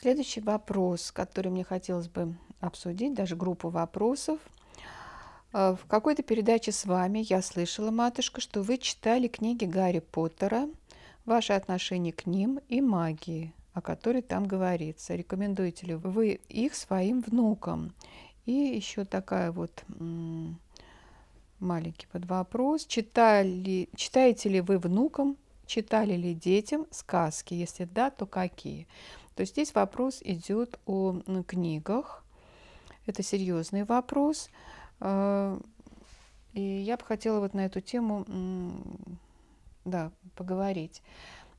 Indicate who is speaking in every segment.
Speaker 1: Следующий вопрос, который мне хотелось бы обсудить, даже группу вопросов. Э, в какой-то передаче с вами я слышала, матушка, что вы читали книги Гарри Поттера, ваше отношение к ним и магии, о которой там говорится. Рекомендуете ли вы их своим внукам? И еще такая вот маленький под вопрос. Читали, читаете ли вы внукам, читали ли детям сказки? Если да, то какие? То есть здесь вопрос идет о книгах. Это серьезный вопрос. Э, и я бы хотела вот на эту тему да, поговорить.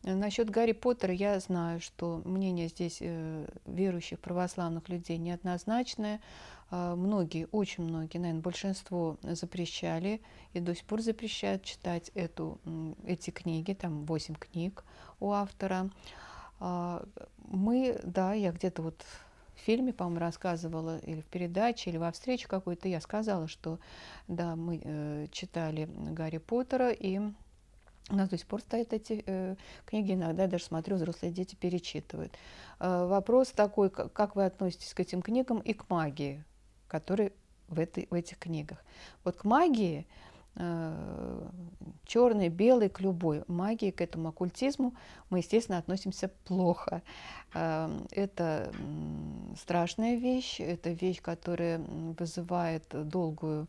Speaker 1: Насчет Гарри Поттера я знаю, что мнение здесь э, верующих православных людей неоднозначное. Э, многие, очень многие, наверное, большинство запрещали и до сих пор запрещают читать эту, эти книги, там 8 книг у автора. А, мы, да, я где-то вот в фильме, по-моему, рассказывала, или в передаче, или во встрече какой-то, я сказала, что, да, мы э, читали Гарри Поттера, и у нас до сих пор стоят эти э, книги, иногда я даже смотрю, взрослые дети перечитывают. Э, вопрос такой, как, вы относитесь к этим книгам и к магии, которые в, этой, в этих книгах. Вот к магии Э, Черный, белый, к любой магии, к этому оккультизму мы, естественно, относимся плохо. Эм, это страшная вещь, это вещь, которая вызывает долгую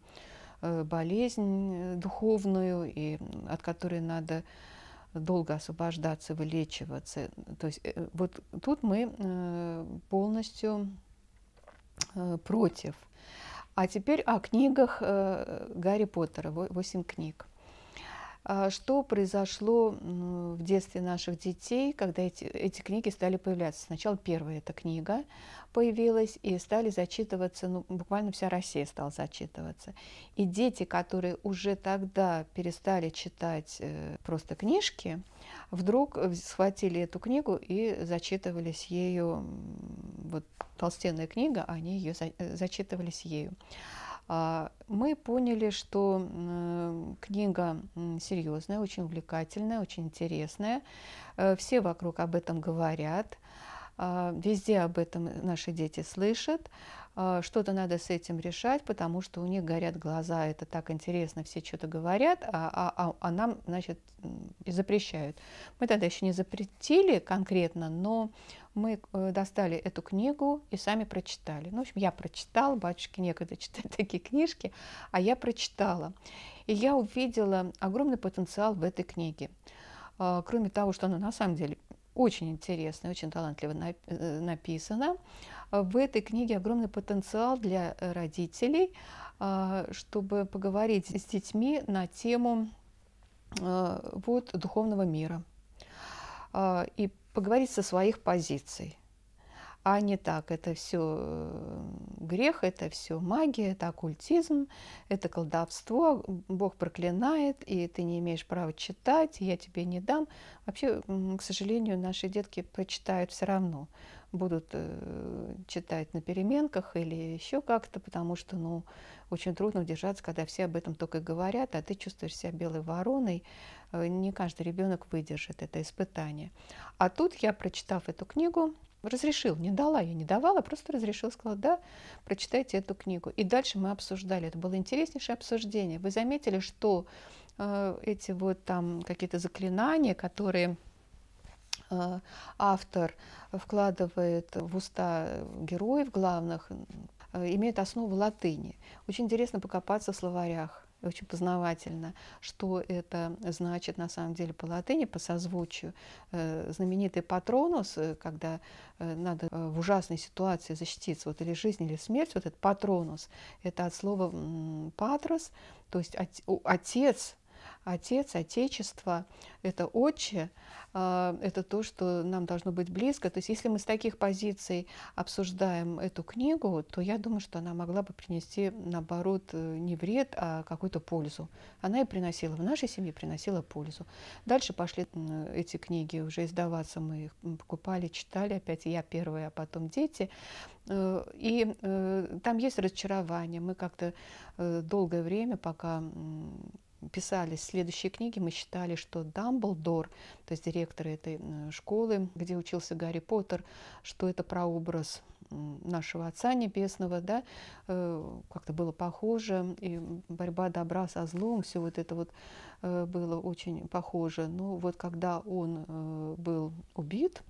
Speaker 1: э, болезнь э, духовную, и от которой надо долго освобождаться, вылечиваться. То есть вот тут мы полностью против. А теперь о книгах э, Гарри Поттера, Восемь книг. А что произошло в детстве наших детей, когда эти, эти книги стали появляться. Сначала первая эта книга появилась, и стали зачитываться, ну, буквально вся Россия стала зачитываться. И дети, которые уже тогда перестали читать э, просто книжки, вдруг схватили эту книгу и зачитывались ею, вот толстенная книга, а они ее за, э, зачитывались ею. А, мы поняли, что книга серьезная, очень увлекательная, очень интересная. Э, все вокруг об этом говорят, а, везде об этом наши дети слышат. А, что-то надо с этим решать, потому что у них горят глаза, это так интересно, все что-то говорят, а, а, а нам, значит, запрещают. Мы тогда еще не запретили конкретно, но мы э, достали эту книгу и сами прочитали. Ну, в общем, я прочитала, батюшке некогда читать такие книжки, а я прочитала. И я увидела огромный потенциал в этой книге. А, кроме того, что она на самом деле очень интересно, очень талантливо э, написано. А в этой книге огромный потенциал для э, родителей, а, чтобы поговорить с детьми на тему вот, духовного мира. И поговорить со своих позиций а не так. Это все э, грех, это все магия, это оккультизм, это колдовство, Бог проклинает, и ты не имеешь права читать, я тебе не дам. Вообще, к сожалению, наши детки прочитают все равно, будут э, читать на переменках или еще как-то, потому что, ну, очень трудно удержаться, когда все об этом только говорят, а ты чувствуешь себя белой вороной. Э, не каждый ребенок выдержит это испытание. А тут я, прочитав эту книгу, разрешил, не дала, я не давала, просто разрешил, сказал, да, прочитайте эту книгу. И дальше мы обсуждали, это было интереснейшее обсуждение. Вы заметили, что э, эти вот там какие-то заклинания, которые э, автор вкладывает в уста героев главных, э, имеют основу латыни. Очень интересно покопаться в словарях очень познавательно, что это значит на самом деле по латыни, по созвучию. Э, знаменитый патронус, э, когда э, надо в ужасной ситуации защититься, вот или жизнь, или смерть, вот этот патронус, это от слова патрос, то есть отец, Отец, Отечество, это Отче, а, это то, что нам должно быть близко. То есть если мы с таких позиций обсуждаем эту книгу, то я думаю, что она могла бы принести, наоборот, э, не вред, а какую-то пользу. Она и приносила, в нашей семье приносила пользу. Дальше пошли эти книги уже издаваться, мы их покупали, читали, опять я первая, а потом дети. Э, и э, там есть разочарование. Мы как-то долгое время, пока писались следующие книги, мы считали, что Дамблдор, то есть директор этой э, школы, где учился Гарри Поттер, что это прообраз нашего Отца Небесного, да, э, как-то было похоже, и борьба добра со злом, все вот это вот э, было очень похоже. Но вот когда он был убит,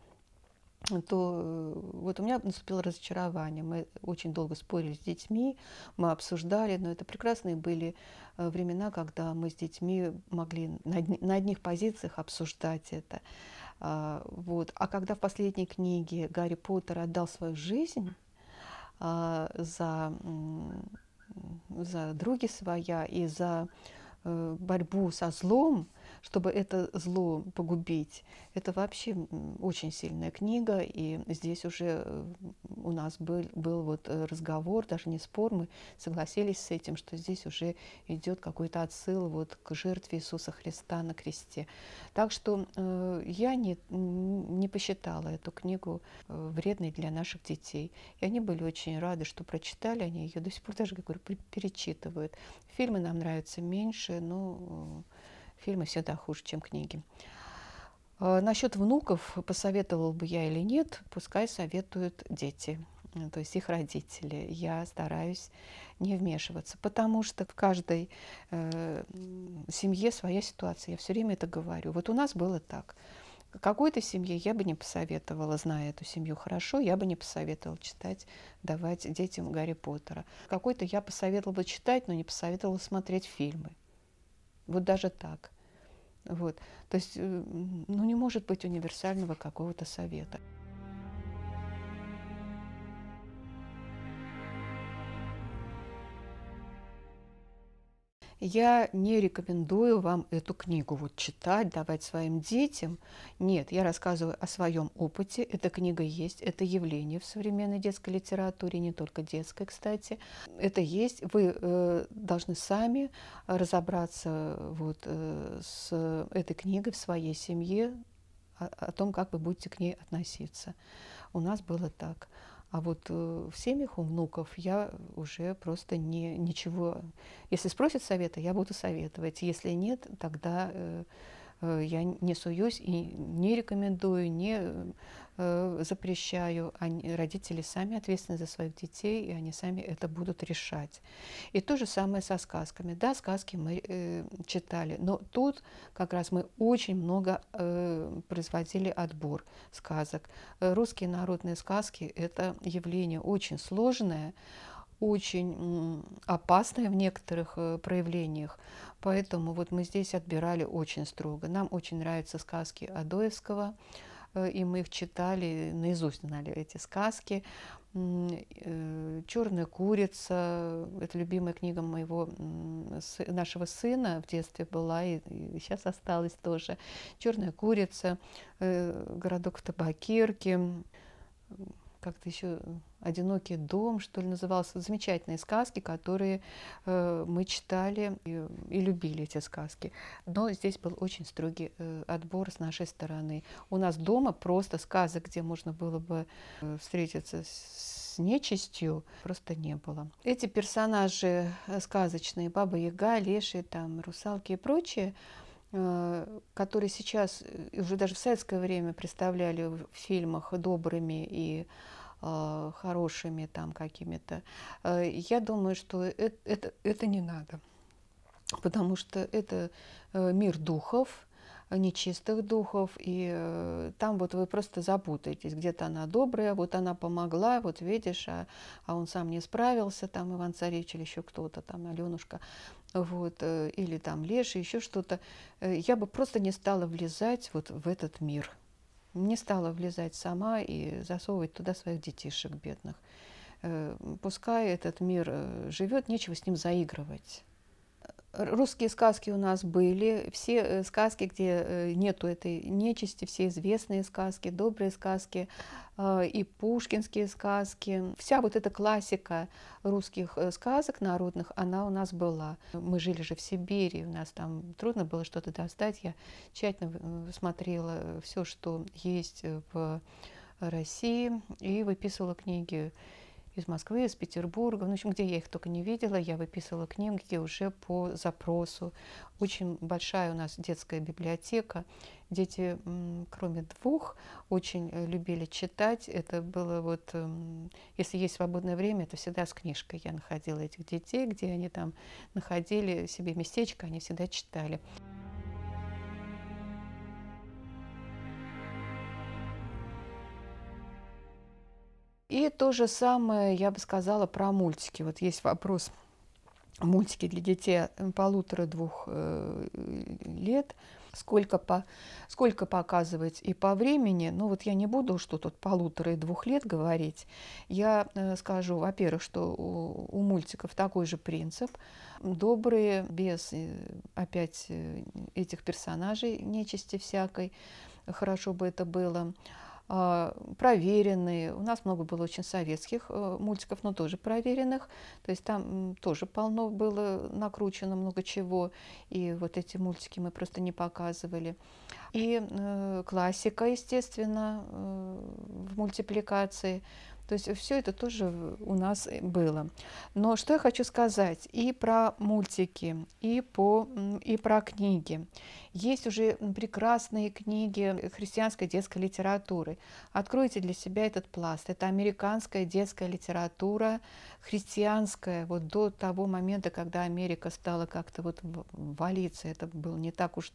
Speaker 1: то э, вот у меня наступило разочарование. Мы очень долго спорили с детьми, мы обсуждали, но это прекрасные были э, времена, когда мы с детьми могли на одних позициях обсуждать это. А, вот. А когда в последней книге Гарри Поттер отдал свою жизнь а, за, за други своя и за э, борьбу со злом, чтобы это зло погубить. Это вообще очень сильная книга, и здесь уже э, у нас был, был вот э, разговор, даже не спор, мы согласились с этим, что здесь уже идет какой-то отсыл вот к жертве Иисуса Христа на кресте. Так что э, я не, не посчитала эту книгу э, вредной для наших детей. И они были очень рады, что прочитали они ее, до сих пор даже, как говорю, перечитывают. Фильмы нам нравятся меньше, но Фильмы всегда хуже, чем книги. А, насчет внуков, посоветовал бы я или нет, пускай советуют дети, э, то есть их родители. Я стараюсь не вмешиваться, потому что в каждой э, семье своя ситуация. Я все время это говорю. Вот у нас было так. Какой-то семье я бы не посоветовала, зная эту семью хорошо, я бы не посоветовала читать, давать детям Гарри Поттера. Какой-то я посоветовала бы читать, но не посоветовала смотреть фильмы. Вот даже так. Вот. То есть э, ну, не может быть универсального какого-то совета. я не рекомендую вам эту книгу вот читать, давать своим детям. Нет, я рассказываю о своем опыте. Эта книга есть, это явление в современной детской литературе, не только детской, кстати. Это есть. Вы э, должны сами разобраться вот э, с этой книгой в своей семье, о, о том, как вы будете к ней относиться. У нас было так. А вот э, в семьях у внуков я уже просто не, ничего... Если спросят совета, я буду советовать. Если нет, тогда э, Э, я не суюсь и не рекомендую, не э, запрещаю. Они, родители сами ответственны за своих детей, и они сами это будут решать. И то же самое со сказками. Да, сказки мы э, читали, но тут как раз мы очень много э, производили отбор сказок. Э, русские народные сказки – это явление очень сложное, очень опасная в некоторых э, проявлениях. Поэтому вот мы здесь отбирали очень строго. Нам очень нравятся сказки Адоевского, э, и мы их читали, наизусть знали эти сказки. Э, «Черная курица» – это любимая книга моего, нашего сына в детстве была, и сейчас осталась тоже. «Черная курица», «Городок в табакирке», как-то еще э, «Одинокий дом», что ли, назывался. Замечательные сказки, которые э, мы читали и, и любили эти сказки. Но здесь был очень строгий э, отбор с нашей стороны. У нас дома просто сказок, где можно было бы э, встретиться с нечистью, просто не было. Эти персонажи э, сказочные, Баба Яга, Леши, там, русалки и прочие – Э, которые сейчас э, уже даже в советское время представляли в фильмах добрыми и э, хорошими там какими-то. Я думаю, что это, это, это не надо, потому что это мир духов, нечистых духов, и э, там вот вы просто запутаетесь, где-то она добрая, вот она помогла, вот видишь, а, а он сам не справился, там Иван-Царевич или еще кто-то, там Аленушка, вот, э, или там Леша, еще что-то. Э, я бы просто не стала влезать вот в этот мир, не стала влезать сама и засовывать туда своих детишек бедных. Пускай этот мир живет, нечего с ним заигрывать. Русские сказки у нас были, все э, сказки, где э, нету этой нечисти, все известные сказки, добрые сказки э, и пушкинские сказки. Вся вот эта классика русских сказок народных, она у нас была. Мы жили же в Сибири, у нас там трудно было что-то достать. Я тщательно смотрела все, что есть в России и выписывала книги из Москвы, из Петербурга, ну, в общем, где я их только не видела, я выписывала книги уже по запросу. Очень большая у нас детская библиотека. Дети, кроме двух, очень э, любили читать. Это было вот, эм, если есть свободное время, это всегда с книжкой я находила этих детей, где они там находили себе местечко, они всегда читали. И то же самое я бы сказала про мультики. Вот есть вопрос мультики для детей э, полутора-двух э, лет, сколько, по, сколько показывать и по времени. Ну вот я не буду, что тут полутора и двух лет говорить. Я э, скажу, во-первых, что у, у мультиков такой же принцип. Добрые, без опять этих персонажей, нечисти всякой. Хорошо бы это было. А, проверенные. У нас много было очень советских э, мультиков, но тоже проверенных. То есть там тоже полно было накручено много чего. И вот эти мультики мы просто не показывали. И э, классика, естественно, э, в мультипликации. То есть все это тоже у нас э, было. Но что я хочу сказать и про мультики, и, по, и про книги. Есть уже прекрасные книги христианской детской литературы. Откройте для себя этот пласт. Это американская детская литература, христианская, вот до того момента, когда Америка стала как-то вот валиться. Это было не так уж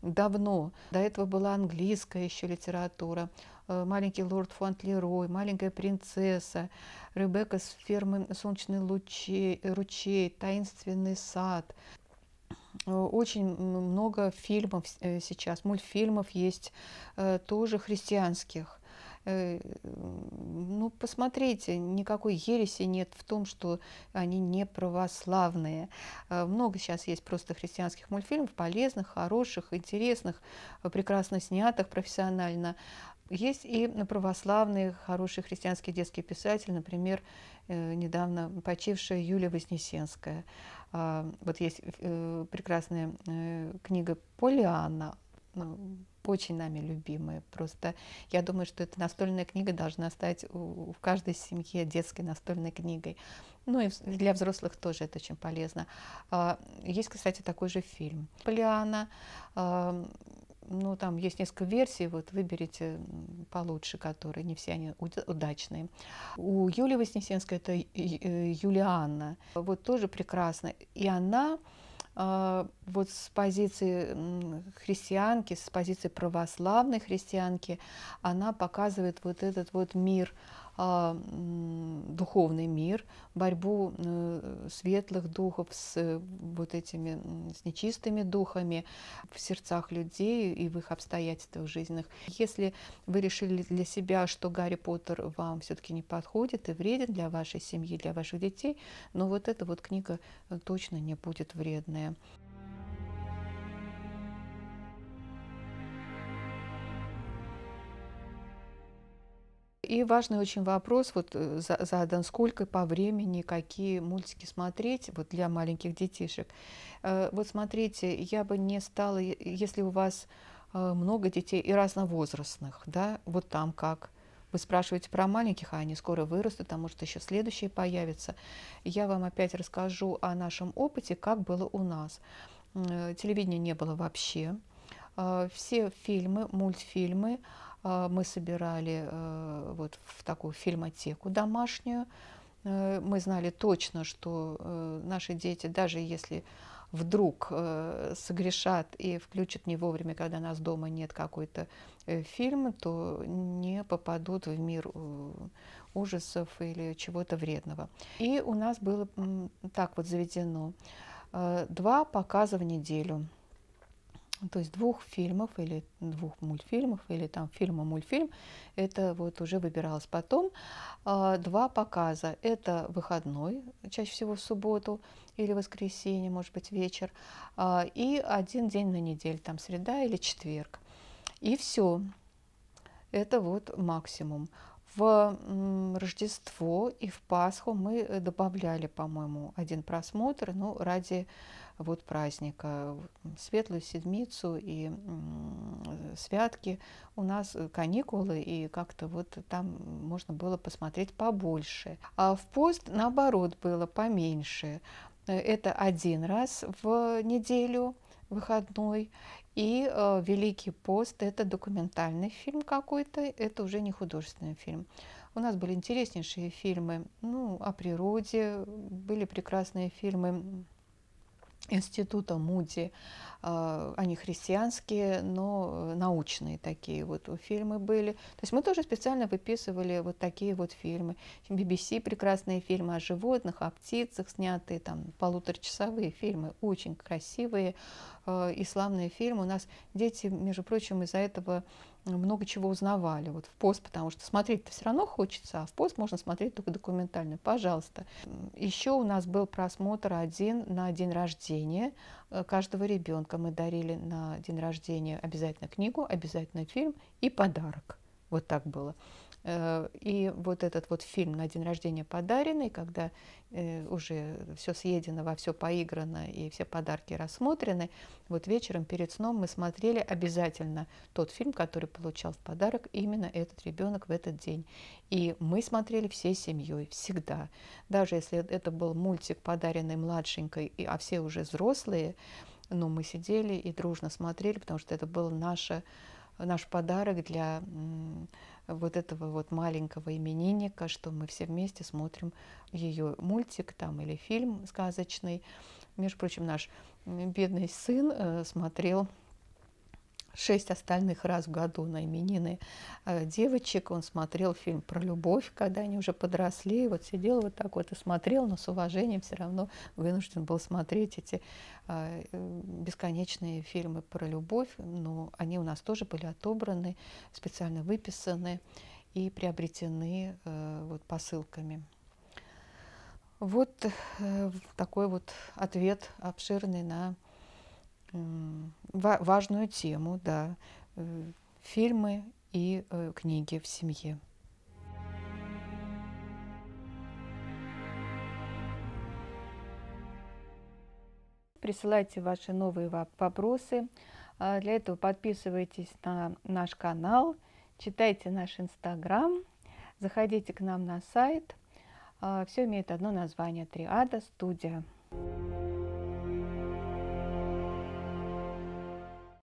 Speaker 1: давно. До этого была английская еще литература, Э, маленький лорд Фонтлерой, маленькая принцесса, Ребекка с фермы «Солнечный лучи, ручей», «Таинственный сад». Э, очень много фильмов э, сейчас, мультфильмов есть тоже христианских ну, посмотрите, никакой ереси нет в том, что они не православные. Много сейчас есть просто христианских мультфильмов, полезных, хороших, интересных, прекрасно снятых профессионально. Есть и православные, хорошие христианские детские писатели, например, э, недавно почившая Юлия Вознесенская. А, вот есть э, прекрасная э, книга Полиана, ну, очень нами любимая. Просто я думаю, что эта настольная книга должна стать в каждой семье детской настольной книгой. Ну и для взрослых тоже это очень полезно. А, есть, кстати, такой же фильм «Полиана» ну, там есть несколько версий, вот выберите получше, которые не все они удачные. У Юлии Вознесенской это э, Юлианна, вот тоже прекрасно. И она а, вот с позиции христианки, с позиции православной христианки, она показывает вот этот вот мир а, духовный мир, борьбу э, светлых духов с э, вот этими с нечистыми духами в сердцах людей и в их обстоятельствах жизненных. Если вы решили для себя, что Гарри Поттер вам все-таки не подходит и вреден для вашей семьи, для ваших детей, но ну вот эта вот книга э, точно не будет вредная. и важный очень вопрос вот э, задан, сколько по времени, какие мультики смотреть вот для маленьких детишек. Э, вот смотрите, я бы не стала, если у вас э, много детей и разновозрастных, да, вот там как – вы спрашиваете про маленьких, а они скоро вырастут, а может еще следующие появятся. Я вам опять расскажу о нашем опыте, как было у нас. Телевидения не было вообще. Все фильмы, мультфильмы а, мы собирали э, вот в такую фильмотеку домашнюю. Э, мы знали точно, что э, наши дети, даже если вдруг согрешат и включат не вовремя, когда нас дома нет какой-то фильм, то не попадут в мир ужасов или чего-то вредного. И у нас было так вот заведено два показа в неделю – ну, то есть двух фильмов или двух мультфильмов, или там фильма-мультфильм, это вот уже выбиралось потом. А, два показа, это выходной, чаще всего в субботу или воскресенье, может быть, вечер, а, и один день на неделю, там среда или четверг. И все, это вот максимум. В Рождество и в Пасху мы добавляли, по-моему, один просмотр, ну, ради вот праздника. Светлую Седмицу и Святки у нас э, каникулы, и как-то вот там можно было посмотреть побольше. А в пост, наоборот, было поменьше. Э, это один раз в неделю выходной. И э, Великий пост это документальный фильм какой-то, это уже не художественный фильм. У нас были интереснейшие фильмы ну, о природе, были прекрасные фильмы института Муди. А, они христианские, но э, научные такие вот фильмы были. То есть мы тоже специально выписывали вот такие вот фильмы. BBC прекрасные фильмы о животных, о птицах снятые, там полуторачасовые фильмы, очень красивые э, исламные фильмы. У нас дети, между прочим, из-за этого много чего узнавали вот в пост, потому что смотреть-то все равно хочется, а в пост можно смотреть только документально. Пожалуйста. Еще у нас был просмотр один на день рождения э, каждого ребенка. Мы дарили на день рождения обязательно книгу, обязательно фильм и подарок. Вот так было. Э, и вот этот вот фильм на день рождения подаренный, когда э, уже все съедено, во все поиграно и все подарки рассмотрены, вот вечером перед сном мы смотрели обязательно тот фильм, который получал в подарок именно этот ребенок в этот день. И мы смотрели всей семьей всегда. Даже если это был мультик, подаренный младшенькой, а все уже взрослые, но ну, мы сидели и дружно смотрели, потому что это был наше наш подарок для вот этого вот маленького именинника, что мы все вместе смотрим ее мультик там или фильм сказочный. Между прочим, наш бедный сын э, смотрел шесть остальных раз в году на именины э, девочек. Он смотрел фильм про любовь, когда они уже подросли. И вот сидел вот так вот и смотрел, но с уважением все равно вынужден был смотреть эти э, э, бесконечные фильмы про любовь. Но они у нас тоже были отобраны, специально выписаны и приобретены вот посылками. Вот такой вот ответ обширный на важную тему, да, э, фильмы и э, книги в семье. Присылайте ваши новые вопросы. А, для этого подписывайтесь на наш канал, читайте наш инстаграм, заходите к нам на сайт. А, Все имеет одно название – Триада студия.